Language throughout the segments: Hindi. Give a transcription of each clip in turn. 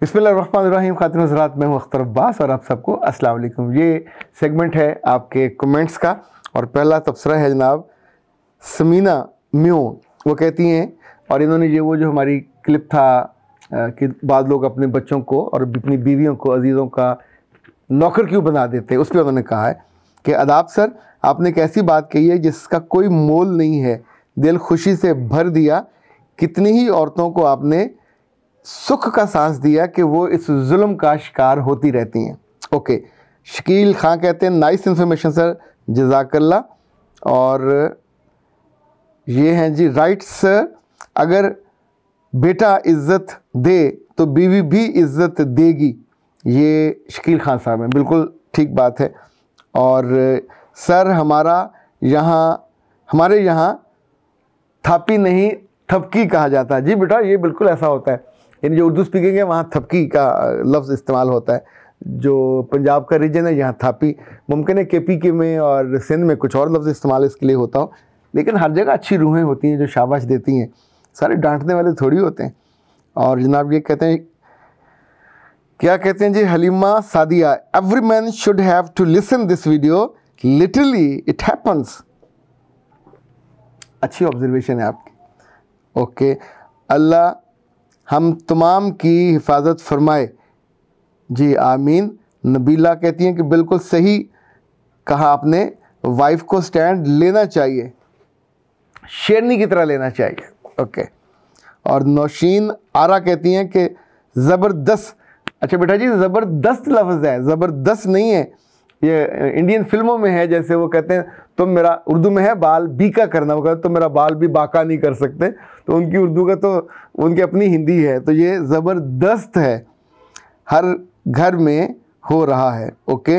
बिस्मिल्लाम खातिन हजरात मैं हूँ अख्तर अब्बास और आप सबको असल ये सेगमेंट है आपके कमेंट्स का और पहला तबसरा है जनाब समीना म्यो वो कहती हैं और इन्होंने ये वो जो हमारी क्लिप था कि बाद लोग अपने बच्चों को और अपनी बीवियों को अजीज़ों का नौकर क्यों बना देते हैं उस पर उन्होंने कहा है कि अदाब सर आपने एक ऐसी बात कही है जिसका कोई मोल नहीं है दिल खुशी से भर दिया कितनी ही औरतों को आपने सुख का सांस दिया कि वो इस जुल्म का शिकार होती रहती हैं ओके शकील खां कहते हैं नाइस इन्फॉर्मेशन सर जजाकल्ला और ये हैं जी राइट सर अगर बेटा इज़्ज़त दे तो बीवी भी इज़्ज़त देगी ये शकील खान साहब हैं बिल्कुल ठीक बात है और सर हमारा यहाँ हमारे यहाँ थापी नहीं थपकी कहा जाता है जी बेटा ये बिल्कुल ऐसा होता है यानी जो उर्दू स्पीकिंग है वहाँ थपकी का लफ्ज़ इस्तेमाल होता है जो पंजाब का रीजन है यहाँ थापी मुमकिन है के पी के में और सिंध में कुछ और लफ्ज़ इस्तेमाल इसके लिए होता हो लेकिन हर जगह अच्छी रूहें होती हैं जो शाबाश देती हैं सारे डांटने वाले थोड़ी होते हैं और जनाब ये कहते हैं क्या कहते हैं जी Halima Sadia every man should have to listen this video literally it happens अच्छी ऑब्जर्वेशन है आपकी ओके अल्लाह हम तमाम की हिफाजत फरमाए जी आमीन नबीला कहती हैं कि बिल्कुल सही कहा आपने वाइफ को स्टैंड लेना चाहिए शेरनी की तरह लेना चाहिए ओके और नौशीन आरा कहती हैं कि ज़बरदस्त अच्छा बेटा जी ज़बरदस्त लफ्ज़ है ज़बरदस्त नहीं है ये इंडियन फिल्मों में है जैसे वो कहते हैं तो मेरा उर्दू में है बाल बी का करना वो कहते तो मेरा बाल भी बाका नहीं कर सकते तो उनकी उर्दू का तो उनकी अपनी हिंदी है तो ये ज़बरदस्त है हर घर में हो रहा है ओके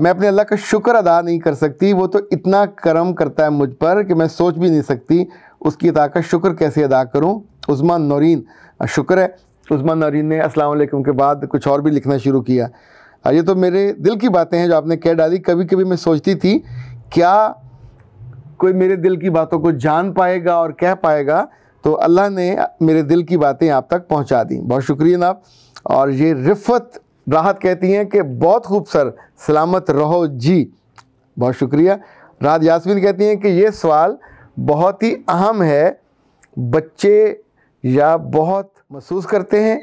मैं अपने अल्लाह का शुक्र अदा नहीं कर सकती वो तो इतना करम करता है मुझ पर कि मैं सोच भी नहीं सकती उसकी अदा का शुक्र कैसे अदा करूँ उस्मान नौरीन शुक्र है उस्मान नौरीन ने असलकम के बाद कुछ और भी लिखना शुरू किया हाँ, ये तो मेरे दिल की बातें हैं जो आपने कह डाली कभी कभी मैं सोचती थी क्या कोई मेरे दिल की बातों को जान पाएगा और कह पाएगा तो अल्लाह ने मेरे दिल की बातें आप तक पहुंचा दी बहुत शुक्रिया नाप और ये रिफत राहत कहती हैं कि बहुत खूब सर सलामत रहो जी बहुत शुक्रिया राहत यासमिन कहती हैं कि ये सवाल बहुत ही अहम है बच्चे या बहुत महसूस करते हैं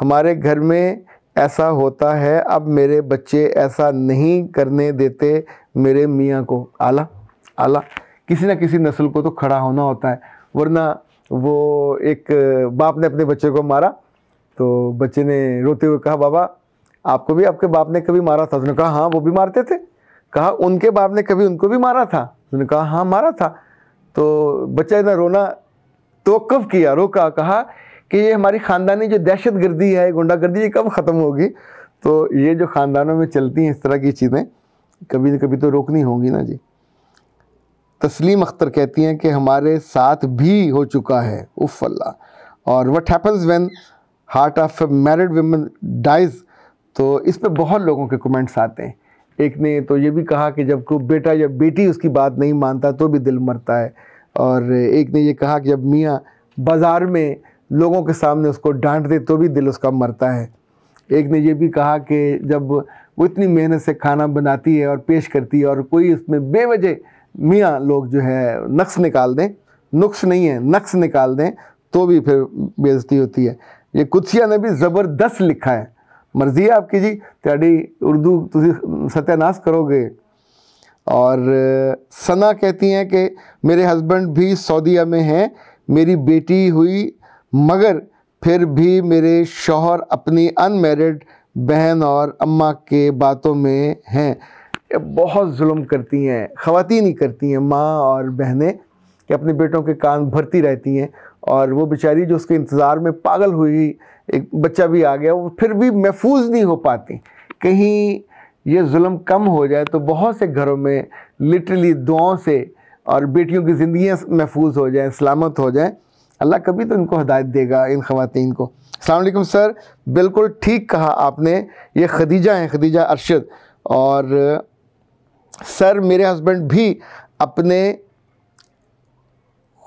हमारे घर में ऐसा होता है अब मेरे बच्चे ऐसा नहीं करने देते मेरे मियाँ को आला आला किसी ना किसी नस्ल को तो खड़ा होना होता है वरना वो एक बाप ने अपने बच्चे को मारा तो बच्चे ने रोते हुए कहा बाबा आपको भी आपके बाप ने कभी मारा था उसने कहा हाँ वो भी मारते थे कहा उनके बाप ने कभी उनको भी मारा था उसने कहा हाँ मारा था तो बच्चा ने रोना तो किया रोका कहा कि ये हमारी ख़ानदानी जो दहशत गर्दी है गुंडागर्दी ये कब ख़त्म होगी तो ये जो ख़ानदानों में चलती हैं इस तरह की चीज़ें कभी ना कभी तो रोकनी होंगी ना जी तस्लीम अख्तर कहती हैं कि हमारे साथ भी हो चुका है उफ अल्लाह और what happens when heart of married women dies तो इस पर बहुत लोगों के कमेंट्स आते हैं एक ने तो ये भी कहा कि जब कोई बेटा या बेटी उसकी बात नहीं मानता तो भी दिल मरता है और एक ने ये कहा कि जब मियाँ बाज़ार में लोगों के सामने उसको डांट दे तो भी दिल उसका मरता है एक ने ये भी कहा कि जब वो इतनी मेहनत से खाना बनाती है और पेश करती है और कोई उसमें बेवजह मियाँ लोग जो है नक्स निकाल दें नुक्स नहीं है नक्श निकाल दें तो भी फिर बेजती होती है ये कुत्सिया ने भी ज़बरदस्त लिखा है मर्जी है आपकी जी तेरी उर्दू तुझे सत्यानाश करोगे और सना कहती हैं कि मेरे हस्बैंड भी सऊदीया में हैं मेरी बेटी हुई मगर फिर भी मेरे शोहर अपनी अनमेरिड बहन और अम्मा के बातों में हैं बहुत जुल्म करती हैं ख़वातीन ही करती हैं माँ और बहनें कि अपने बेटों के कान भरती रहती हैं और वो बेचारी जो उसके इंतज़ार में पागल हुई एक बच्चा भी आ गया वो फिर भी महफूज नहीं हो पाती कहीं ये जुल्म कम हो जाए तो बहुत से घरों में लिटरली दुआओं से और बेटियों की ज़िंदियाँ महफूज हो जाएँ सलामत हो जाएँ अल्लाह कभी तो इनको हदायत देगा इन खातन को अलकुम सर बिल्कुल ठीक कहा आपने ये खदीजा हैं खदीजा अरशद और सर मेरे हस्बैंड भी अपने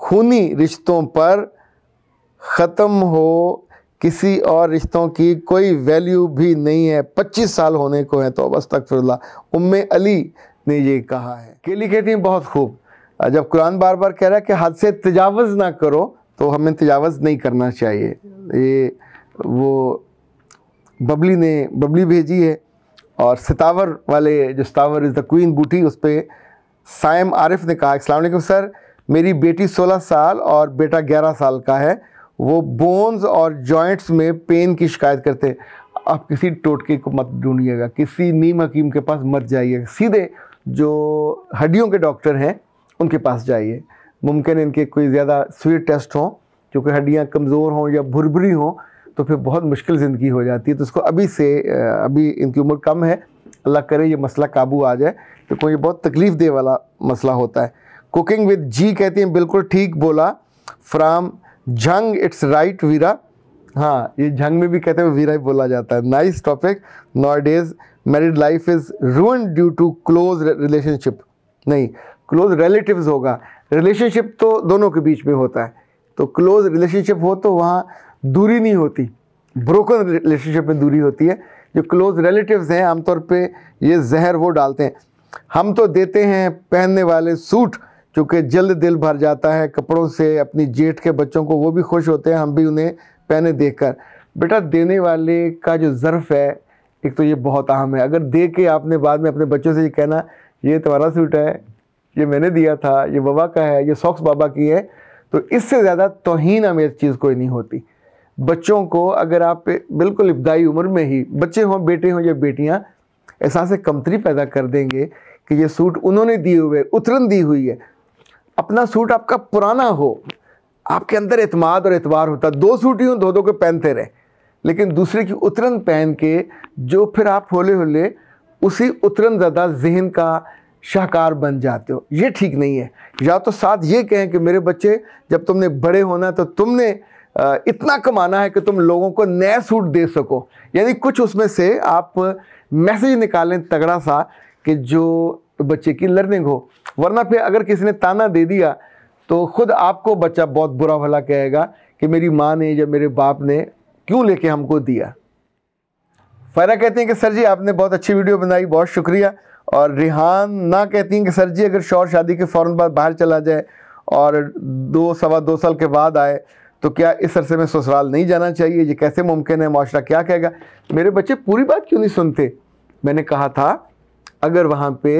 खूनी रिश्तों पर ख़त्म हो किसी और रिश्तों की कोई वैल्यू भी नहीं है 25 साल होने को है तो बस फिर उम अली ने ये कहा है केली कहती हैं बहुत खूब जब कुरान बार बार कह रहा है कि हद से तजावज़ ना करो तो हमें तजावज़ नहीं करना चाहिए ये वो बबली ने बबली भेजी है और सितावर वाले जो सितावर इज़ द क्वीन बूटी उस पर सायम आरिफ ने कहा अल्लाम सर मेरी बेटी 16 साल और बेटा 11 साल का है वो बोन्स और जॉइंट्स में पेन की शिकायत करते आप किसी टोटके को मत ढूंढिएगा किसी नीम हकीम के पास मत जाइए सीधे जो हड्डियों के डॉक्टर हैं उनके पास जाइए मुमकिन इनके कोई ज़्यादा स्वीट टेस्ट हों क्योंकि हड्डियाँ कमज़ोर हों या भुरभुरी हों तो फिर बहुत मुश्किल ज़िंदगी हो जाती है तो इसको अभी से अभी इनकी उम्र कम है अल्लाह करे ये मसला काबू आ जाए तो ये बहुत तकलीफ़ दे वाला मसला होता है कुकिंग विद जी कहती हैं बिल्कुल ठीक बोला फ्राम झंग इट्स राइट वीरा हाँ ये झंग में भी कहते हैं वीरा ही बोला जाता है nice topic nowadays married life is ruined due to close relationship नहीं क्लोज रिलेटिव्स होगा रिलेशनशिप तो दोनों के बीच में होता है तो क्लोज रिलेशनशिप हो तो वहाँ दूरी नहीं होती ब्रोकन रिलेशनशिप में दूरी होती है जो क्लोज रिलेटिव्स हैं आमतौर पे ये जहर वो डालते हैं हम तो देते हैं पहनने वाले सूट चूँकि जल्द दिल भर जाता है कपड़ों से अपनी जेठ के बच्चों को वो भी खुश होते हैं हम भी उन्हें पहने देखकर बेटा देने वाले का जो ज़र्फ़ है एक तो ये बहुत अहम है अगर दे के आपने बाद में अपने बच्चों से ये कहना ये तुम्हारा सूट है ये मैंने दिया था ये बाबा का है ये सॉक्स बाबा की है तो इससे ज़्यादा तोहन आमेज चीज़ कोई नहीं होती बच्चों को अगर आप बिल्कुल इब्दाई उम्र में ही बच्चे हों बेटे हों या बेटियाँ एहसास कमतरी पैदा कर देंगे कि ये सूट उन्होंने दिए हुए उतरन दी हुई है अपना सूट आपका पुराना हो आपके अंदर अतमाद और एतवार होता दो सूट ही हों दो दो के पहनते रहे लेकिन दूसरे की उतरन पहन के जो फिर आप होले होले उसी उतरन ज़्यादा जहन का शाहकार बन जाते हो ये ठीक नहीं है या तो साथ ये कहें कि मेरे बच्चे जब तुमने बड़े होना है तो तुमने इतना कमाना है कि तुम लोगों को नया सूट दे सको यानी कुछ उसमें से आप मैसेज निकालें तगड़ा सा कि जो बच्चे की लर्निंग हो वरना फिर अगर किसी ने ताना दे दिया तो ख़ुद आपको बच्चा बहुत बुरा भला कहेगा कि मेरी माँ ने या मेरे बाप ने क्यों लेके हमको दिया फ़ायदा कहते हैं कि सर जी आपने बहुत अच्छी वीडियो बनाई बहुत शुक्रिया और रिहान ना कहती हैं कि सर जी अगर शौर शादी के फ़ौर बाद बाहर चला जाए और दो सवा दो साल के बाद आए तो क्या इस अरसे में ससुराल नहीं जाना चाहिए ये कैसे मुमकिन है माशरा क्या कहेगा मेरे बच्चे पूरी बात क्यों नहीं सुनते मैंने कहा था अगर वहाँ पे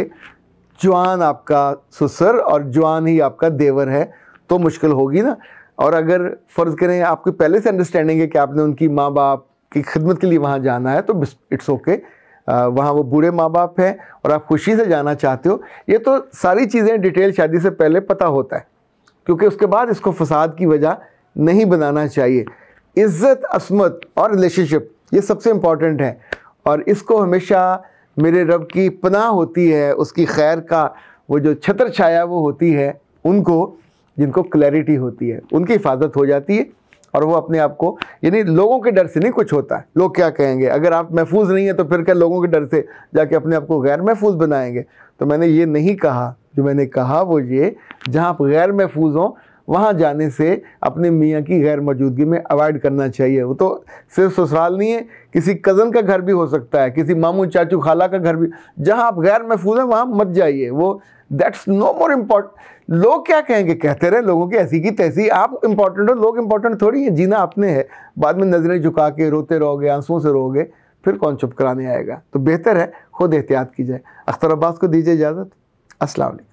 जवान आपका ससुर और जवान ही आपका देवर है तो मुश्किल होगी ना और अगर फ़र्ज़ करें आपकी पहले से अंडरस्टैंडिंग है कि आपने उनकी माँ बाप की खिदमत के लिए वहाँ जाना है तो इट्स ओके okay, वहाँ वो बूढ़े माँ बाप हैं और आप खुशी से जाना चाहते हो ये तो सारी चीज़ें डिटेल शादी से पहले पता होता है क्योंकि उसके बाद इसको फसाद की वजह नहीं बनाना चाहिए इज्जत असमत और रिलेशनशिप ये सबसे इम्पॉर्टेंट है और इसको हमेशा मेरे रब की पनाह होती है उसकी खैर का वो जो छत्र छाया वो होती है उनको जिनको क्लैरिटी होती है उनकी हिफाजत हो जाती है और वो अपने आप को यानी लोगों के डर से नहीं कुछ होता है लोग क्या कहेंगे अगर आप महफूज नहीं है तो फिर क्या लोगों के डर से जाके अपने आप को गैर महफूज बनाएंगे तो मैंने ये नहीं कहा जो मैंने कहा वो ये जहाँ आप गैर महफूज हों वहाँ जाने से अपने मियाँ की गैर मौजूदगी में अवॉइड करना चाहिए वो तो सिर्फ ससुराल नहीं है किसी कज़न का घर भी हो सकता है किसी मामू चाचू खाला का घर भी जहाँ आप गैर महफूज हैं वहाँ मत जाइए वो दैट्स नो मोर इम्पॉर्ट लोग क्या कहेंगे कहते रहे लोगों की ऐसी की तैसी आप इम्पॉर्टेंट हो लोग इम्पॉर्टेंट थोड़ी हैं जीना अपने है बाद में नज़रें झुका के रोते रहोगे आंसुओं से रोगे फिर कौन चुप कराने आएगा तो बेहतर है खुद एहतियात की जाए अख्तर अब्बास को दीजिए इजाज़त असल